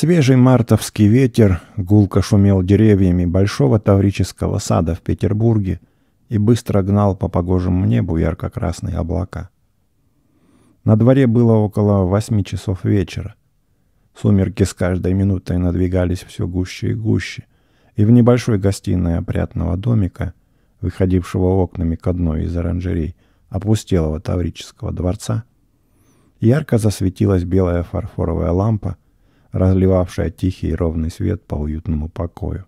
Свежий мартовский ветер гулко шумел деревьями большого таврического сада в Петербурге и быстро гнал по погожему небу ярко-красные облака. На дворе было около восьми часов вечера. Сумерки с каждой минутой надвигались все гуще и гуще, и в небольшой гостиной опрятного домика, выходившего окнами к одной из оранжерей опустелого Таврического дворца, ярко засветилась белая фарфоровая лампа — разливавшая тихий и ровный свет по уютному покою.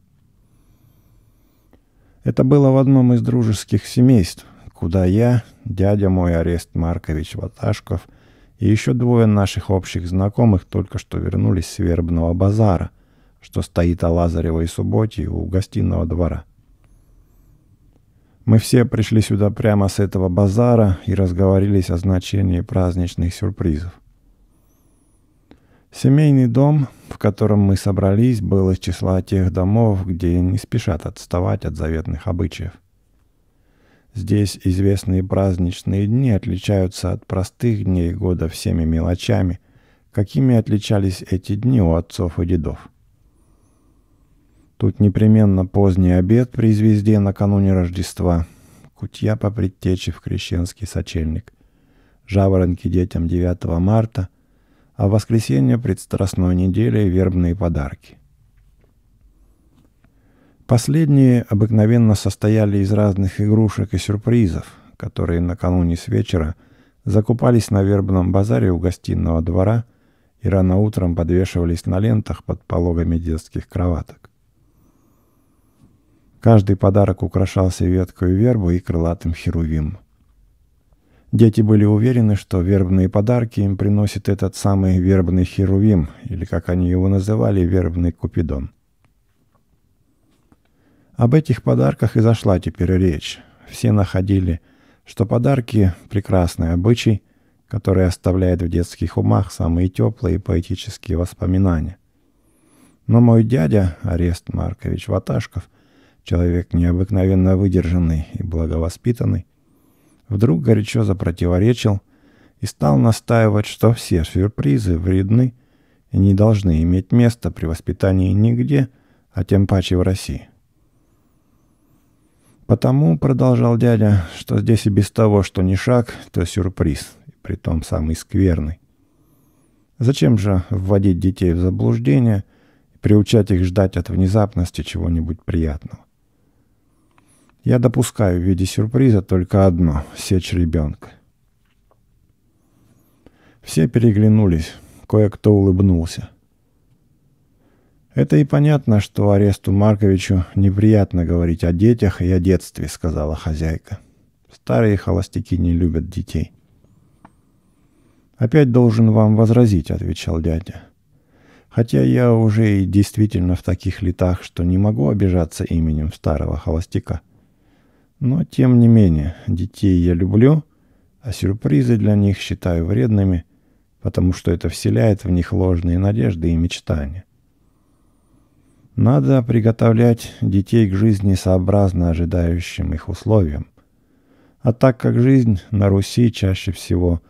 Это было в одном из дружеских семейств, куда я, дядя мой Арест Маркович Ваташков и еще двое наших общих знакомых только что вернулись с вербного базара, что стоит о Лазаревой субботе у гостиного двора. Мы все пришли сюда прямо с этого базара и разговорились о значении праздничных сюрпризов. Семейный дом, в котором мы собрались, был из числа тех домов, где не спешат отставать от заветных обычаев. Здесь известные праздничные дни отличаются от простых дней года всеми мелочами, какими отличались эти дни у отцов и дедов. Тут непременно поздний обед при звезде накануне Рождества, кутья по предтече в крещенский сочельник, жаворонки детям 9 марта — а в воскресенье предстрастной недели вербные подарки. Последние обыкновенно состояли из разных игрушек и сюрпризов, которые накануне с вечера закупались на вербном базаре у гостиного двора и рано утром подвешивались на лентах под пологами детских кроваток. Каждый подарок украшался веткой вербы и крылатым херувимом. Дети были уверены, что вербные подарки им приносит этот самый вербный херувим, или как они его называли, вербный купидон. Об этих подарках и зашла теперь речь. Все находили, что подарки – прекрасный обычай, который оставляет в детских умах самые теплые поэтические воспоминания. Но мой дядя, Арест Маркович Ваташков, человек необыкновенно выдержанный и благовоспитанный, вдруг горячо запротиворечил и стал настаивать, что все сюрпризы вредны и не должны иметь места при воспитании нигде, а тем паче в России. «Потому, — продолжал дядя, — что здесь и без того, что не шаг, то сюрприз, и при том самый скверный. Зачем же вводить детей в заблуждение и приучать их ждать от внезапности чего-нибудь приятного? Я допускаю в виде сюрприза только одно — сечь ребенка. Все переглянулись, кое-кто улыбнулся. «Это и понятно, что аресту Марковичу неприятно говорить о детях и о детстве», — сказала хозяйка. «Старые холостяки не любят детей». «Опять должен вам возразить», — отвечал дядя. «Хотя я уже и действительно в таких летах, что не могу обижаться именем старого холостяка». Но, тем не менее, детей я люблю, а сюрпризы для них считаю вредными, потому что это вселяет в них ложные надежды и мечтания. Надо приготовлять детей к жизни сообразно ожидающим их условиям. А так как жизнь на Руси чаще всего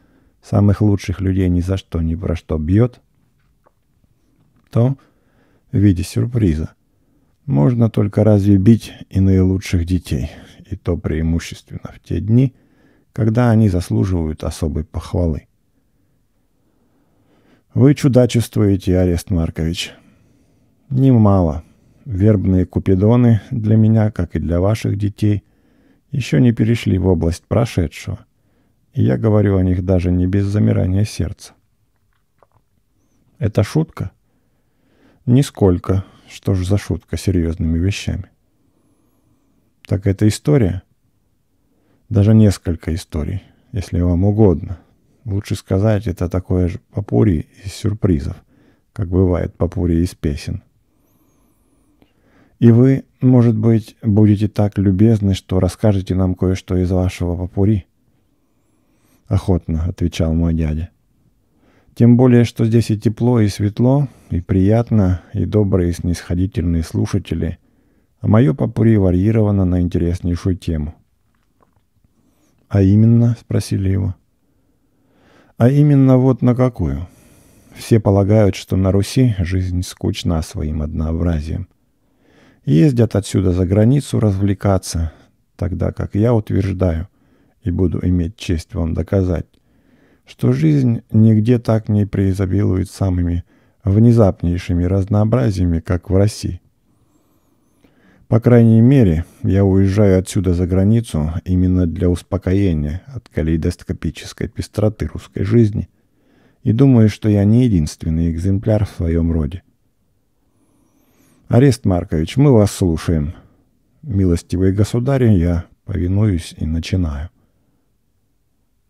самых лучших людей ни за что, ни про что бьет, то в виде сюрприза можно только разве бить и наилучших детей – и то преимущественно в те дни, когда они заслуживают особой похвалы. «Вы чудачествуете, Арест Маркович». «Немало. Вербные купидоны для меня, как и для ваших детей, еще не перешли в область прошедшего, и я говорю о них даже не без замирания сердца». «Это шутка?» «Нисколько. Что ж за шутка серьезными вещами?» Так это история? Даже несколько историй, если вам угодно. Лучше сказать, это такое же попури из сюрпризов, как бывает попури из песен. И вы, может быть, будете так любезны, что расскажете нам кое-что из вашего попури? Охотно, отвечал мой дядя. Тем более, что здесь и тепло, и светло, и приятно, и добрые и снисходительные слушатели, а мое попури варьировано на интереснейшую тему. «А именно?» – спросили его. «А именно вот на какую?» Все полагают, что на Руси жизнь скучна своим однообразием. Ездят отсюда за границу развлекаться, тогда как я утверждаю, и буду иметь честь вам доказать, что жизнь нигде так не преизобилует самыми внезапнейшими разнообразиями, как в России. По крайней мере, я уезжаю отсюда за границу именно для успокоения от калейдоскопической пестроты русской жизни и думаю, что я не единственный экземпляр в своем роде. «Арест Маркович, мы вас слушаем», милостивый государь, я повинуюсь и начинаю.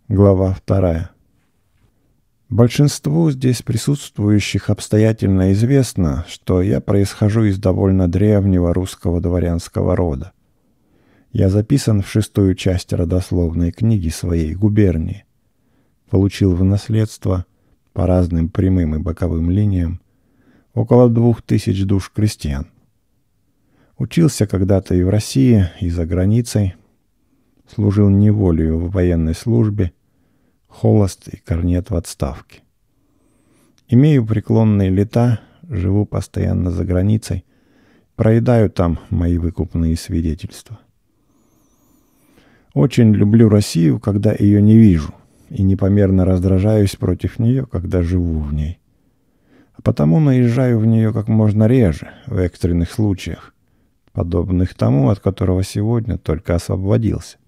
Глава вторая. Большинству здесь присутствующих обстоятельно известно, что я происхожу из довольно древнего русского дворянского рода. Я записан в шестую часть родословной книги своей губернии. Получил в наследство, по разным прямым и боковым линиям, около двух тысяч душ крестьян. Учился когда-то и в России, и за границей. Служил неволею в военной службе – холост и корнет в отставке. Имею преклонные лета, живу постоянно за границей, проедаю там мои выкупные свидетельства. Очень люблю Россию, когда ее не вижу, и непомерно раздражаюсь против нее, когда живу в ней. А потому наезжаю в нее как можно реже, в экстренных случаях, подобных тому, от которого сегодня только освободился.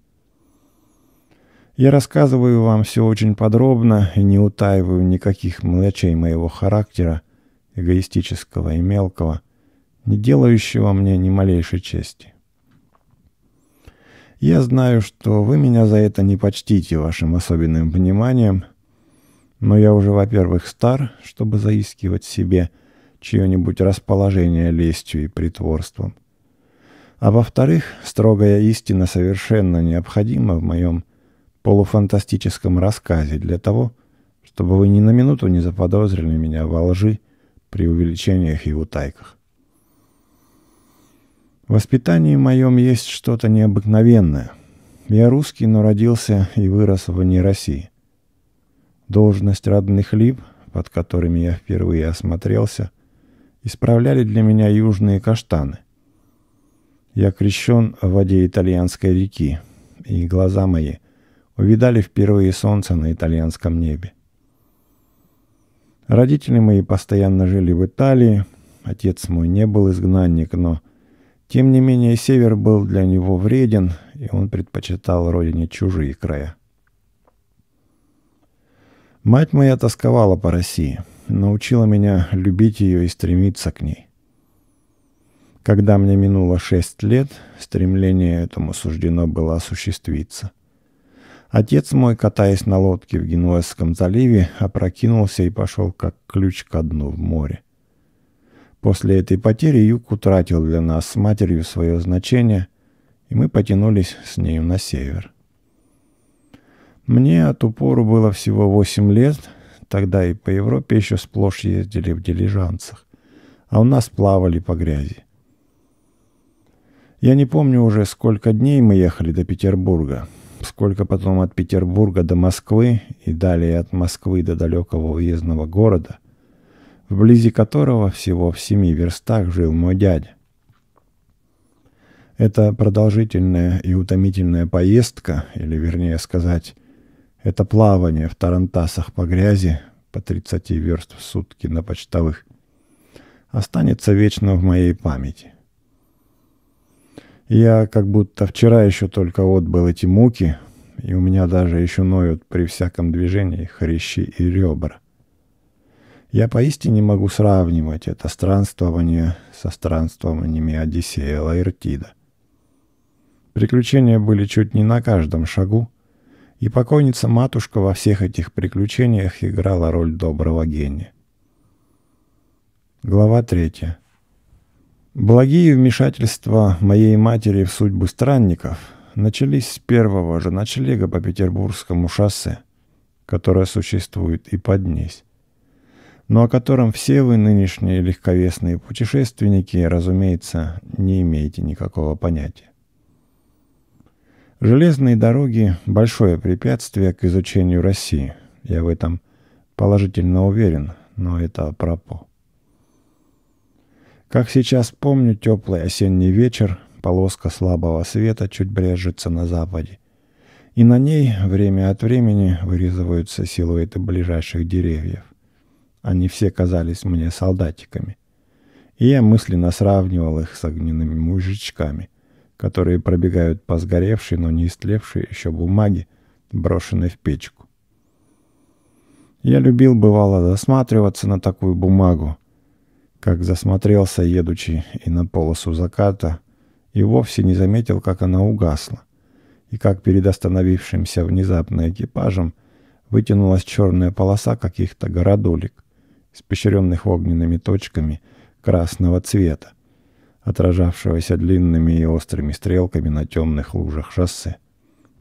Я рассказываю вам все очень подробно и не утаиваю никаких мелочей моего характера, эгоистического и мелкого, не делающего мне ни малейшей чести. Я знаю, что вы меня за это не почтите вашим особенным вниманием, но я уже, во-первых, стар, чтобы заискивать себе чье-нибудь расположение лестью и притворством. А во-вторых, строгая истина совершенно необходима в моем полуфантастическом рассказе для того, чтобы вы ни на минуту не заподозрили меня во лжи, при увеличениях и утайках. В воспитании моем есть что-то необыкновенное. Я русский, но родился и вырос в России. Должность родных лип, под которыми я впервые осмотрелся, исправляли для меня южные каштаны. Я крещен в воде итальянской реки, и глаза мои увидали впервые солнце на итальянском небе. Родители мои постоянно жили в Италии, отец мой не был изгнанник, но тем не менее север был для него вреден, и он предпочитал родине чужие края. Мать моя тосковала по России, научила меня любить ее и стремиться к ней. Когда мне минуло шесть лет, стремление этому суждено было осуществиться – Отец мой, катаясь на лодке в Генуэзском заливе, опрокинулся и пошел как ключ ко дну в море. После этой потери юг утратил для нас с матерью свое значение, и мы потянулись с нею на север. Мне от упору было всего восемь лет, тогда и по Европе еще сплошь ездили в дилижанцах, а у нас плавали по грязи. Я не помню уже, сколько дней мы ехали до Петербурга — сколько потом от Петербурга до Москвы и далее от Москвы до далекого уездного города, вблизи которого всего в семи верстах жил мой дядя. Эта продолжительная и утомительная поездка, или вернее сказать, это плавание в тарантасах по грязи по 30 верст в сутки на почтовых, останется вечно в моей памяти. Я как будто вчера еще только отбыл эти муки, и у меня даже еще ноют при всяком движении хрящи и ребра. Я поистине могу сравнивать это странствование со странствованиями Одиссея Лаэртида. Приключения были чуть не на каждом шагу, и покойница-матушка во всех этих приключениях играла роль доброго гения. Глава третья. Благие вмешательства моей матери в судьбы странников начались с первого же ночлега по Петербургскому шоссе, которое существует и поднесь, но о котором все вы нынешние легковесные путешественники, разумеется, не имеете никакого понятия. Железные дороги – большое препятствие к изучению России. Я в этом положительно уверен, но это пропо. Как сейчас помню, теплый осенний вечер, полоска слабого света чуть брежется на западе. И на ней время от времени вырезываются силуэты ближайших деревьев. Они все казались мне солдатиками. И я мысленно сравнивал их с огненными мужичками, которые пробегают по сгоревшей, но не истлевшей еще бумаге, брошенной в печку. Я любил бывало засматриваться на такую бумагу, как засмотрелся едучи и на полосу заката, и вовсе не заметил, как она угасла, и как перед остановившимся внезапно экипажем вытянулась черная полоса каких-то городолик, испещренных огненными точками красного цвета, отражавшегося длинными и острыми стрелками на темных лужах шоссе,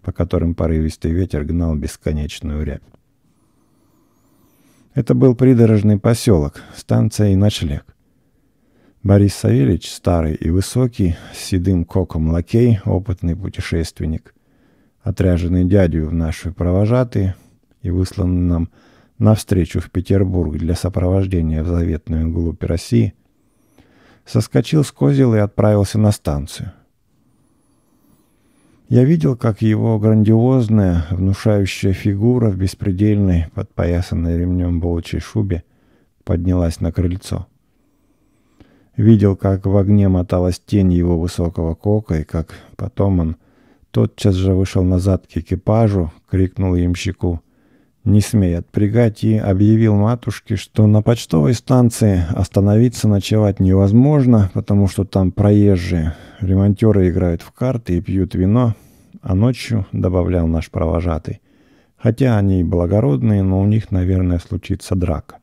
по которым порывистый ветер гнал бесконечную рябь. Это был придорожный поселок, станция и ночлег. Борис Савельевич, старый и высокий, с седым коком лакей, опытный путешественник, отряженный дядю в наши провожатые и высланный нам навстречу в Петербург для сопровождения в заветную глубь России, соскочил с козел и отправился на станцию. Я видел, как его грандиозная, внушающая фигура в беспредельной, подпоясанной ремнем волчьей шубе поднялась на крыльцо – Видел, как в огне моталась тень его высокого кока, и как потом он тотчас же вышел назад к экипажу, крикнул ямщику «Не смей отпрягать!» и объявил матушке, что на почтовой станции остановиться ночевать невозможно, потому что там проезжие, ремонтеры играют в карты и пьют вино, а ночью, добавлял наш провожатый, хотя они и благородные, но у них, наверное, случится драка.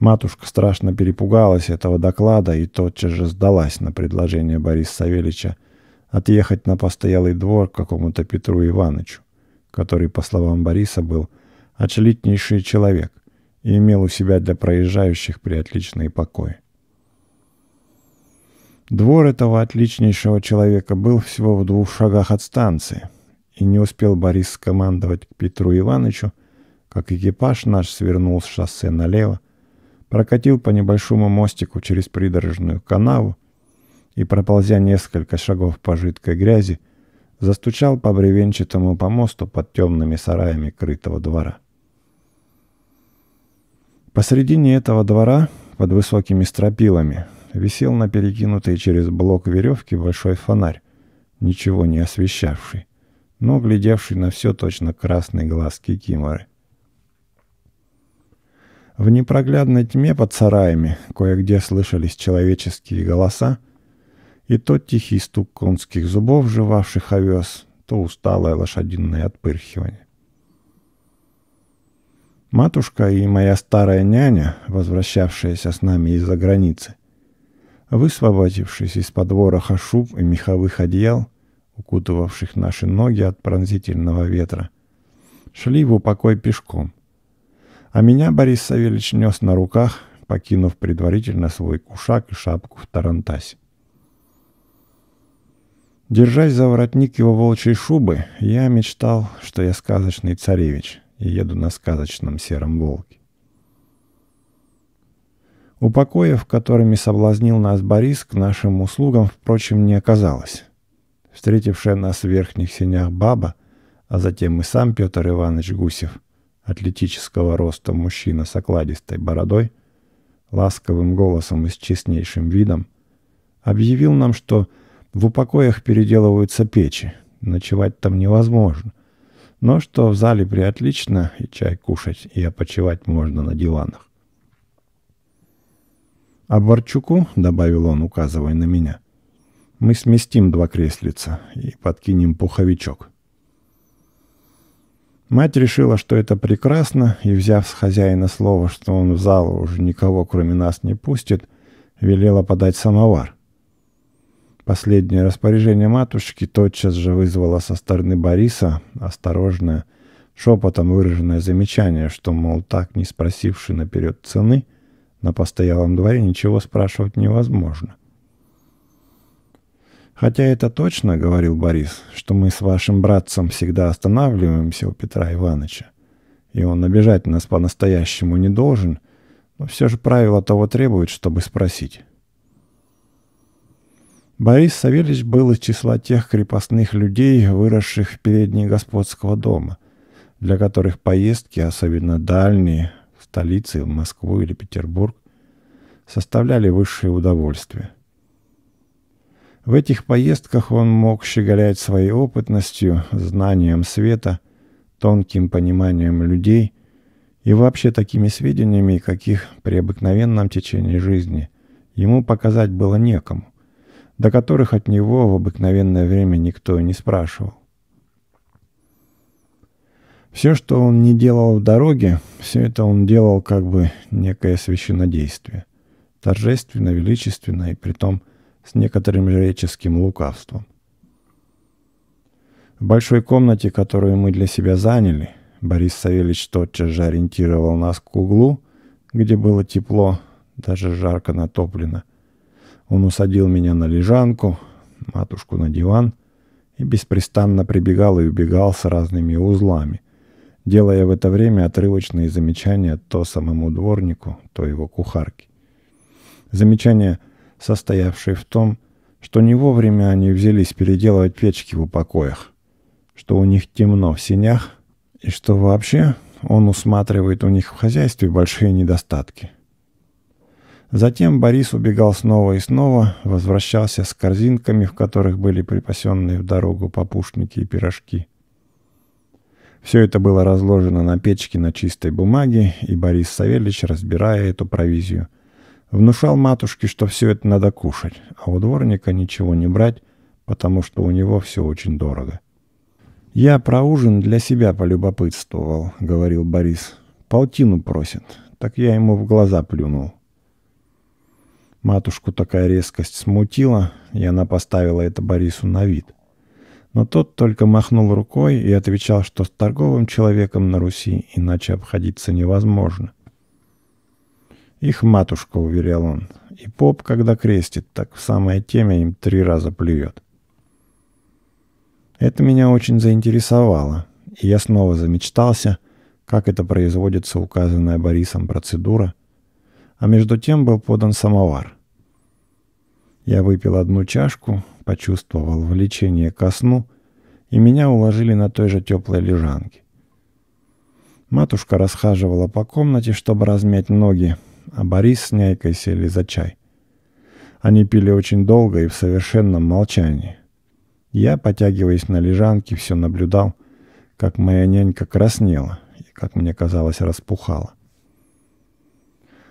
Матушка страшно перепугалась этого доклада и тотчас же сдалась на предложение Бориса Савельича отъехать на постоялый двор к какому-то Петру Ивановичу, который, по словам Бориса, был отличнейший человек и имел у себя для проезжающих приотличные покой. Двор этого отличнейшего человека был всего в двух шагах от станции, и не успел Борис скомандовать к Петру Ивановичу, как экипаж наш свернул с шоссе налево прокатил по небольшому мостику через придорожную канаву и, проползя несколько шагов по жидкой грязи, застучал по бревенчатому помосту под темными сараями крытого двора. Посредине этого двора, под высокими стропилами, висел на перекинутой через блок веревки большой фонарь, ничего не освещавший, но глядевший на все точно красные глаз кикиморы. В непроглядной тьме под сараями кое-где слышались человеческие голоса, и то тихий стук конских зубов, жевавших овес, то усталое лошадиное отпырхивание. Матушка и моя старая няня, возвращавшаяся с нами из-за границы, высвободившись из-под вороха шуб и меховых одеял, укутывавших наши ноги от пронзительного ветра, шли в упокой пешком, а меня Борис Савельевич нес на руках, покинув предварительно свой кушак и шапку в тарантасе. Держась за воротник его волчьей шубы, я мечтал, что я сказочный царевич и еду на сказочном сером волке. Упокоев, которыми соблазнил нас Борис, к нашим услугам, впрочем, не оказалось. Встретившая нас в верхних синях баба, а затем и сам Петр Иванович Гусев, атлетического роста мужчина с окладистой бородой, ласковым голосом и с честнейшим видом, объявил нам, что в упокоях переделываются печи, ночевать там невозможно, но что в зале приотлично и чай кушать, и опочивать можно на диванах. «А Борчуку, — добавил он, указывая на меня, — мы сместим два креслица и подкинем пуховичок. Мать решила, что это прекрасно, и, взяв с хозяина слово, что он в зал уже никого, кроме нас, не пустит, велела подать самовар. Последнее распоряжение матушки тотчас же вызвало со стороны Бориса осторожное, шепотом выраженное замечание, что, мол, так не спросивший наперед цены, на постоялом дворе ничего спрашивать невозможно. «Хотя это точно, — говорил Борис, — что мы с вашим братцем всегда останавливаемся у Петра Ивановича, и он обижать нас по-настоящему не должен, но все же правило того требует, чтобы спросить». Борис Савельевич был из числа тех крепостных людей, выросших в передней господского дома, для которых поездки, особенно дальние, в столицы, в Москву или Петербург, составляли высшее удовольствие – в этих поездках он мог щеголять своей опытностью, знанием света, тонким пониманием людей и вообще такими сведениями, каких при обыкновенном течении жизни ему показать было некому, до которых от него в обыкновенное время никто и не спрашивал. Все, что он не делал в дороге, все это он делал как бы некое священнодействие. Торжественно, величественно и при том с некоторым жреческим лукавством. В большой комнате, которую мы для себя заняли, Борис Савельевич тотчас же ориентировал нас к углу, где было тепло, даже жарко натоплено. Он усадил меня на лежанку, матушку на диван и беспрестанно прибегал и убегал с разными узлами, делая в это время отрывочные замечания то самому дворнику, то его кухарке. Замечания – состоявший в том, что не вовремя они взялись переделывать печки в упокоях, что у них темно в синях, и что вообще он усматривает у них в хозяйстве большие недостатки. Затем Борис убегал снова и снова, возвращался с корзинками, в которых были припасенные в дорогу попушники и пирожки. Все это было разложено на печке на чистой бумаге, и Борис Савельевич, разбирая эту провизию – Внушал матушке, что все это надо кушать, а у дворника ничего не брать, потому что у него все очень дорого. «Я про ужин для себя полюбопытствовал», — говорил Борис. «Полтину просит, так я ему в глаза плюнул». Матушку такая резкость смутила, и она поставила это Борису на вид. Но тот только махнул рукой и отвечал, что с торговым человеком на Руси иначе обходиться невозможно — их матушка, уверял он. И поп, когда крестит, так в самое темя им три раза плюет. Это меня очень заинтересовало, и я снова замечтался, как это производится указанная Борисом процедура, а между тем был подан самовар. Я выпил одну чашку, почувствовал влечение ко сну, и меня уложили на той же теплой лежанке. Матушка расхаживала по комнате, чтобы размять ноги, а Борис с Няйкой сели за чай. Они пили очень долго и в совершенном молчании. Я, потягиваясь на лежанке, все наблюдал, как моя нянька краснела и, как мне казалось, распухала.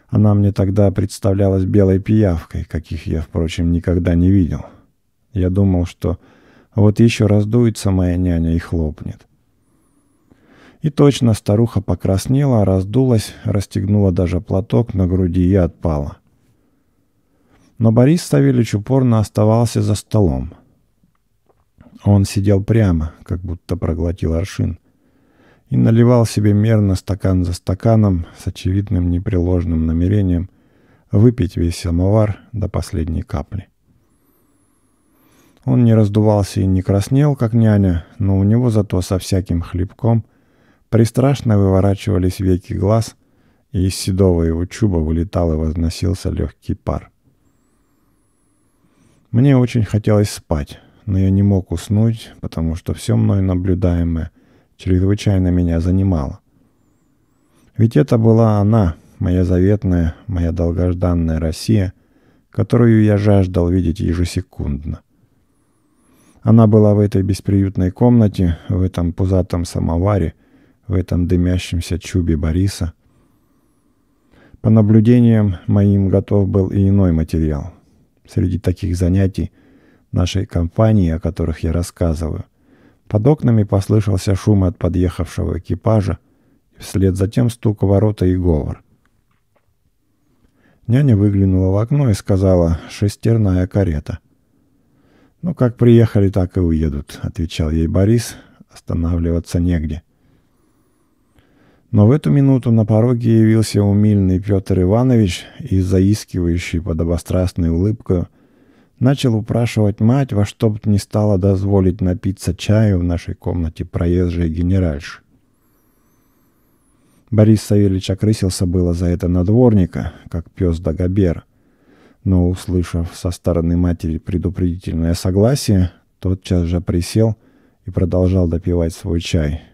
Она мне тогда представлялась белой пиявкой, каких я, впрочем, никогда не видел. Я думал, что вот еще раздуется моя няня и хлопнет. И точно старуха покраснела, раздулась, расстегнула даже платок на груди и отпала. Но Борис Савельевич упорно оставался за столом. Он сидел прямо, как будто проглотил аршин, и наливал себе мерно стакан за стаканом с очевидным непреложным намерением выпить весь самовар до последней капли. Он не раздувался и не краснел, как няня, но у него зато со всяким хлебком Пристрашно выворачивались веки глаз, и из седого его чуба вылетал и возносился легкий пар. Мне очень хотелось спать, но я не мог уснуть, потому что все мной наблюдаемое чрезвычайно меня занимало. Ведь это была она, моя заветная, моя долгожданная Россия, которую я жаждал видеть ежесекундно. Она была в этой бесприютной комнате, в этом пузатом самоваре, в этом дымящемся чубе Бориса. По наблюдениям моим готов был и иной материал. Среди таких занятий нашей компании, о которых я рассказываю, под окнами послышался шум от подъехавшего экипажа, и вслед затем стук ворота и говор. Няня выглянула в окно и сказала «шестерная карета». «Ну, как приехали, так и уедут», — отвечал ей Борис. «Останавливаться негде». Но в эту минуту на пороге явился умильный Петр Иванович и, заискивающий подобострастной улыбкой, начал упрашивать мать во что бы то ни стало дозволить напиться чаю в нашей комнате проезжей генеральши. Борис Савельевич окрысился было за это на дворника, как пес Дагобер, но, услышав со стороны матери предупредительное согласие, тотчас же присел и продолжал допивать свой чай –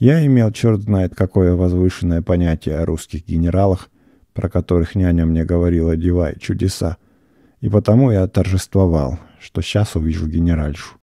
я имел черт знает какое возвышенное понятие о русских генералах, про которых няня мне говорила «девай, чудеса». И потому я торжествовал, что сейчас увижу генеральшу.